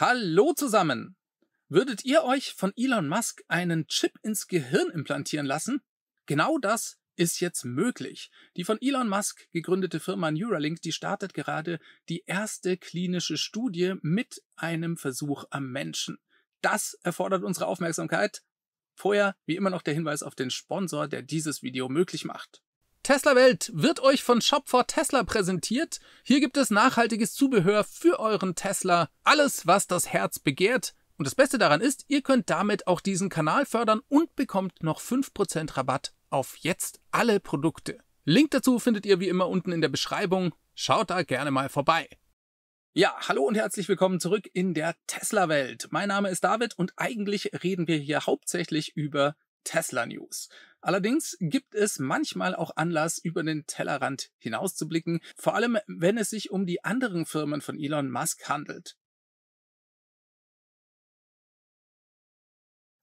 Hallo zusammen! Würdet ihr euch von Elon Musk einen Chip ins Gehirn implantieren lassen? Genau das ist jetzt möglich. Die von Elon Musk gegründete Firma Neuralink, die startet gerade die erste klinische Studie mit einem Versuch am Menschen. Das erfordert unsere Aufmerksamkeit. Vorher wie immer noch der Hinweis auf den Sponsor, der dieses Video möglich macht. Tesla Welt wird euch von Shop for Tesla präsentiert. Hier gibt es nachhaltiges Zubehör für euren Tesla. Alles, was das Herz begehrt. Und das Beste daran ist, ihr könnt damit auch diesen Kanal fördern und bekommt noch 5% Rabatt auf jetzt alle Produkte. Link dazu findet ihr wie immer unten in der Beschreibung. Schaut da gerne mal vorbei. Ja, hallo und herzlich willkommen zurück in der Tesla-Welt. Mein Name ist David und eigentlich reden wir hier hauptsächlich über Tesla News. Allerdings gibt es manchmal auch Anlass, über den Tellerrand hinauszublicken, vor allem wenn es sich um die anderen Firmen von Elon Musk handelt.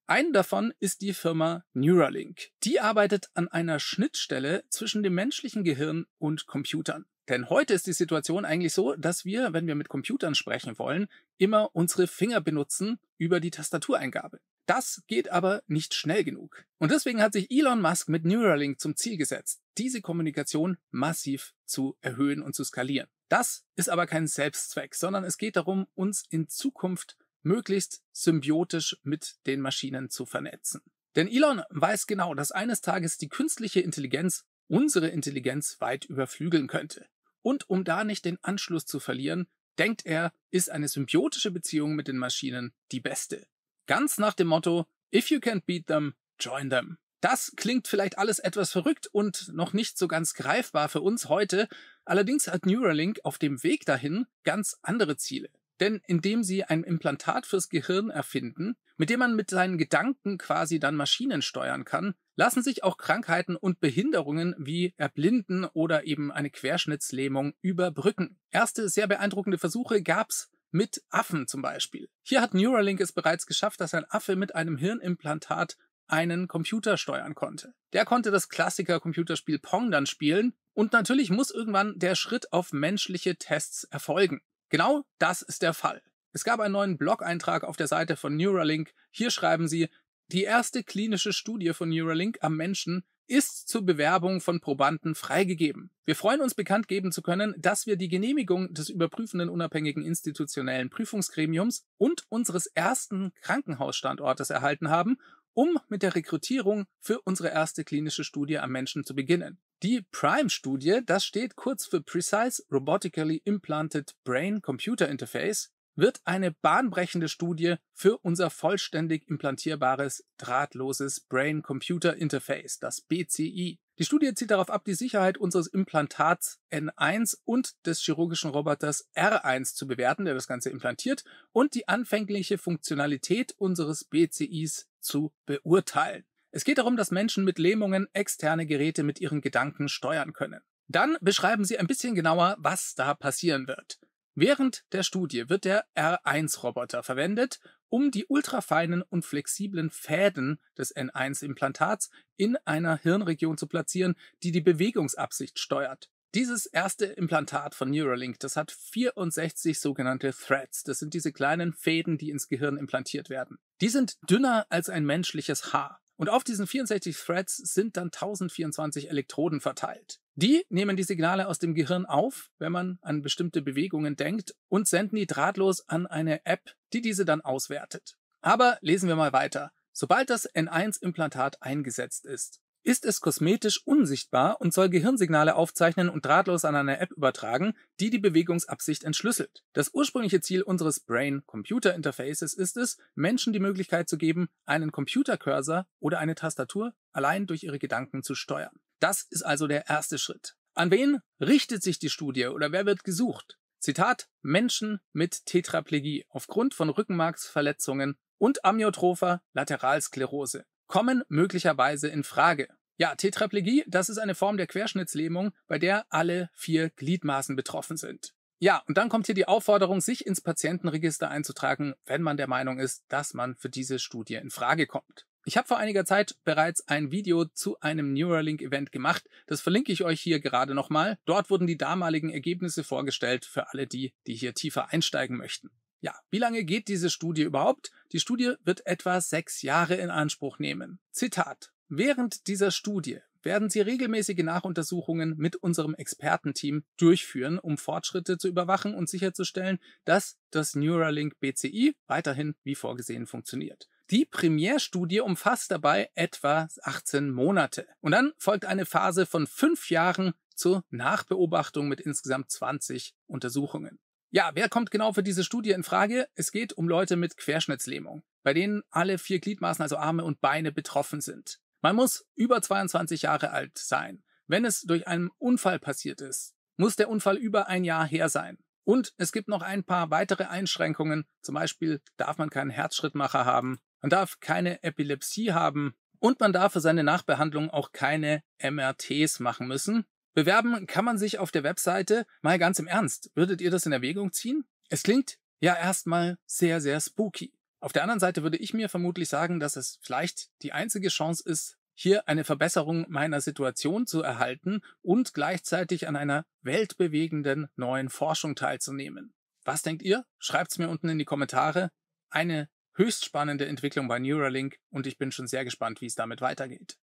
Einen davon ist die Firma Neuralink. Die arbeitet an einer Schnittstelle zwischen dem menschlichen Gehirn und Computern. Denn heute ist die Situation eigentlich so, dass wir, wenn wir mit Computern sprechen wollen, immer unsere Finger benutzen über die Tastatureingabe. Das geht aber nicht schnell genug. Und deswegen hat sich Elon Musk mit Neuralink zum Ziel gesetzt, diese Kommunikation massiv zu erhöhen und zu skalieren. Das ist aber kein Selbstzweck, sondern es geht darum, uns in Zukunft möglichst symbiotisch mit den Maschinen zu vernetzen. Denn Elon weiß genau, dass eines Tages die künstliche Intelligenz unsere Intelligenz weit überflügeln könnte. Und um da nicht den Anschluss zu verlieren, denkt er, ist eine symbiotische Beziehung mit den Maschinen die beste. Ganz nach dem Motto, if you can't beat them, join them. Das klingt vielleicht alles etwas verrückt und noch nicht so ganz greifbar für uns heute. Allerdings hat Neuralink auf dem Weg dahin ganz andere Ziele. Denn indem sie ein Implantat fürs Gehirn erfinden, mit dem man mit seinen Gedanken quasi dann Maschinen steuern kann, lassen sich auch Krankheiten und Behinderungen wie Erblinden oder eben eine Querschnittslähmung überbrücken. Erste sehr beeindruckende Versuche gab's mit Affen zum Beispiel. Hier hat Neuralink es bereits geschafft, dass ein Affe mit einem Hirnimplantat einen Computer steuern konnte. Der konnte das Klassiker-Computerspiel Pong dann spielen und natürlich muss irgendwann der Schritt auf menschliche Tests erfolgen. Genau das ist der Fall. Es gab einen neuen Blog-Eintrag auf der Seite von Neuralink. Hier schreiben sie, die erste klinische Studie von Neuralink am Menschen ist zur Bewerbung von Probanden freigegeben. Wir freuen uns bekannt geben zu können, dass wir die Genehmigung des überprüfenden unabhängigen institutionellen Prüfungsgremiums und unseres ersten Krankenhausstandortes erhalten haben, um mit der Rekrutierung für unsere erste klinische Studie am Menschen zu beginnen. Die PRIME-Studie, das steht kurz für Precise Robotically Implanted Brain Computer Interface, wird eine bahnbrechende Studie für unser vollständig implantierbares drahtloses Brain-Computer-Interface, das BCI. Die Studie zielt darauf ab, die Sicherheit unseres Implantats N1 und des chirurgischen Roboters R1 zu bewerten, der das Ganze implantiert, und die anfängliche Funktionalität unseres BCIs zu beurteilen. Es geht darum, dass Menschen mit Lähmungen externe Geräte mit ihren Gedanken steuern können. Dann beschreiben sie ein bisschen genauer, was da passieren wird. Während der Studie wird der R1-Roboter verwendet, um die ultrafeinen und flexiblen Fäden des N1-Implantats in einer Hirnregion zu platzieren, die die Bewegungsabsicht steuert. Dieses erste Implantat von Neuralink, das hat 64 sogenannte Threads. Das sind diese kleinen Fäden, die ins Gehirn implantiert werden. Die sind dünner als ein menschliches Haar. Und auf diesen 64 Threads sind dann 1024 Elektroden verteilt. Die nehmen die Signale aus dem Gehirn auf, wenn man an bestimmte Bewegungen denkt, und senden die drahtlos an eine App, die diese dann auswertet. Aber lesen wir mal weiter. Sobald das N1-Implantat eingesetzt ist, ist es kosmetisch unsichtbar und soll Gehirnsignale aufzeichnen und drahtlos an eine App übertragen, die die Bewegungsabsicht entschlüsselt. Das ursprüngliche Ziel unseres Brain-Computer-Interfaces ist es, Menschen die Möglichkeit zu geben, einen Computercursor oder eine Tastatur allein durch ihre Gedanken zu steuern. Das ist also der erste Schritt. An wen richtet sich die Studie oder wer wird gesucht? Zitat, Menschen mit Tetraplegie aufgrund von Rückenmarksverletzungen und amyotropher Lateralsklerose kommen möglicherweise in Frage. Ja, Tetraplegie, das ist eine Form der Querschnittslähmung, bei der alle vier Gliedmaßen betroffen sind. Ja, und dann kommt hier die Aufforderung, sich ins Patientenregister einzutragen, wenn man der Meinung ist, dass man für diese Studie in Frage kommt. Ich habe vor einiger Zeit bereits ein Video zu einem Neuralink-Event gemacht. Das verlinke ich euch hier gerade nochmal. Dort wurden die damaligen Ergebnisse vorgestellt für alle die, die hier tiefer einsteigen möchten. Ja, wie lange geht diese Studie überhaupt? Die Studie wird etwa sechs Jahre in Anspruch nehmen. Zitat. Während dieser Studie werden sie regelmäßige Nachuntersuchungen mit unserem Expertenteam durchführen, um Fortschritte zu überwachen und sicherzustellen, dass das Neuralink BCI weiterhin wie vorgesehen funktioniert. Die Premiere-Studie umfasst dabei etwa 18 Monate. Und dann folgt eine Phase von fünf Jahren zur Nachbeobachtung mit insgesamt 20 Untersuchungen. Ja, wer kommt genau für diese Studie in Frage? Es geht um Leute mit Querschnittslähmung, bei denen alle vier Gliedmaßen, also Arme und Beine, betroffen sind. Man muss über 22 Jahre alt sein. Wenn es durch einen Unfall passiert ist, muss der Unfall über ein Jahr her sein. Und es gibt noch ein paar weitere Einschränkungen. Zum Beispiel darf man keinen Herzschrittmacher haben man darf keine Epilepsie haben und man darf für seine Nachbehandlung auch keine MRTs machen müssen. Bewerben kann man sich auf der Webseite. Mal ganz im Ernst, würdet ihr das in Erwägung ziehen? Es klingt ja erstmal sehr, sehr spooky. Auf der anderen Seite würde ich mir vermutlich sagen, dass es vielleicht die einzige Chance ist, hier eine Verbesserung meiner Situation zu erhalten und gleichzeitig an einer weltbewegenden neuen Forschung teilzunehmen. Was denkt ihr? Schreibt's mir unten in die Kommentare. Eine Höchst spannende Entwicklung bei Neuralink und ich bin schon sehr gespannt, wie es damit weitergeht.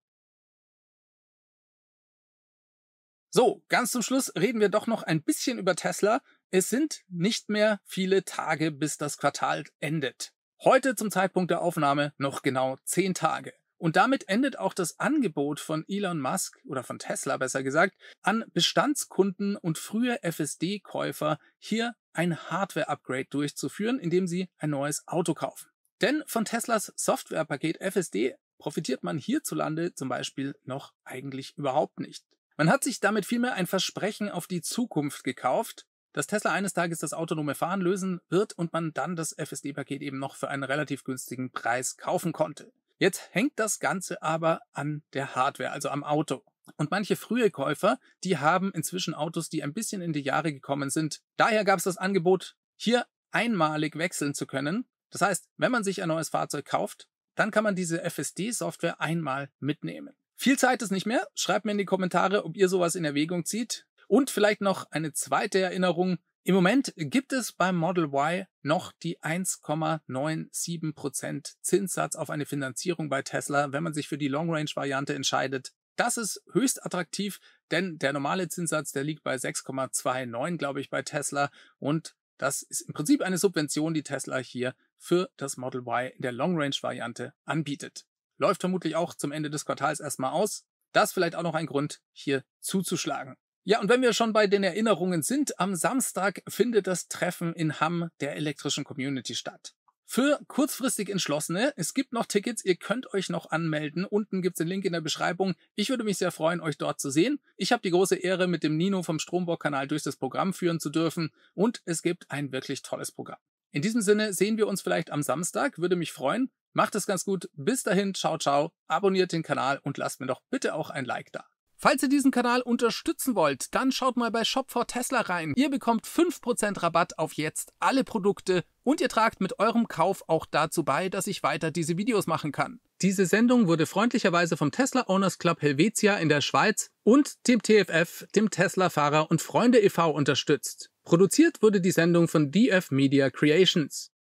So, ganz zum Schluss reden wir doch noch ein bisschen über Tesla. Es sind nicht mehr viele Tage, bis das Quartal endet. Heute zum Zeitpunkt der Aufnahme noch genau zehn Tage. Und damit endet auch das Angebot von Elon Musk oder von Tesla besser gesagt an Bestandskunden und frühe FSD-Käufer hier ein Hardware-Upgrade durchzuführen, indem sie ein neues Auto kaufen. Denn von Teslas Softwarepaket FSD profitiert man hierzulande zum Beispiel noch eigentlich überhaupt nicht. Man hat sich damit vielmehr ein Versprechen auf die Zukunft gekauft, dass Tesla eines Tages das autonome Fahren lösen wird und man dann das FSD-Paket eben noch für einen relativ günstigen Preis kaufen konnte. Jetzt hängt das Ganze aber an der Hardware, also am Auto. Und manche frühe Käufer, die haben inzwischen Autos, die ein bisschen in die Jahre gekommen sind. Daher gab es das Angebot, hier einmalig wechseln zu können. Das heißt, wenn man sich ein neues Fahrzeug kauft, dann kann man diese FSD-Software einmal mitnehmen. Viel Zeit ist nicht mehr. Schreibt mir in die Kommentare, ob ihr sowas in Erwägung zieht. Und vielleicht noch eine zweite Erinnerung. Im Moment gibt es beim Model Y noch die 1,97% Zinssatz auf eine Finanzierung bei Tesla, wenn man sich für die Long-Range-Variante entscheidet. Das ist höchst attraktiv, denn der normale Zinssatz, der liegt bei 6,29, glaube ich, bei Tesla. Und das ist im Prinzip eine Subvention, die Tesla hier für das Model Y in der Long-Range-Variante anbietet. Läuft vermutlich auch zum Ende des Quartals erstmal aus. Das vielleicht auch noch ein Grund, hier zuzuschlagen. Ja, und wenn wir schon bei den Erinnerungen sind, am Samstag findet das Treffen in Hamm der elektrischen Community statt für kurzfristig Entschlossene. Es gibt noch Tickets, ihr könnt euch noch anmelden. Unten gibt's den Link in der Beschreibung. Ich würde mich sehr freuen, euch dort zu sehen. Ich habe die große Ehre, mit dem Nino vom Strombock-Kanal durch das Programm führen zu dürfen und es gibt ein wirklich tolles Programm. In diesem Sinne sehen wir uns vielleicht am Samstag, würde mich freuen. Macht es ganz gut. Bis dahin, ciao, ciao. Abonniert den Kanal und lasst mir doch bitte auch ein Like da. Falls ihr diesen Kanal unterstützen wollt, dann schaut mal bei Shop for Tesla rein. Ihr bekommt 5% Rabatt auf jetzt alle Produkte und ihr tragt mit eurem Kauf auch dazu bei, dass ich weiter diese Videos machen kann. Diese Sendung wurde freundlicherweise vom Tesla Owners Club Helvetia in der Schweiz und dem TFF, dem Tesla Fahrer und Freunde e.V. unterstützt. Produziert wurde die Sendung von DF Media Creations.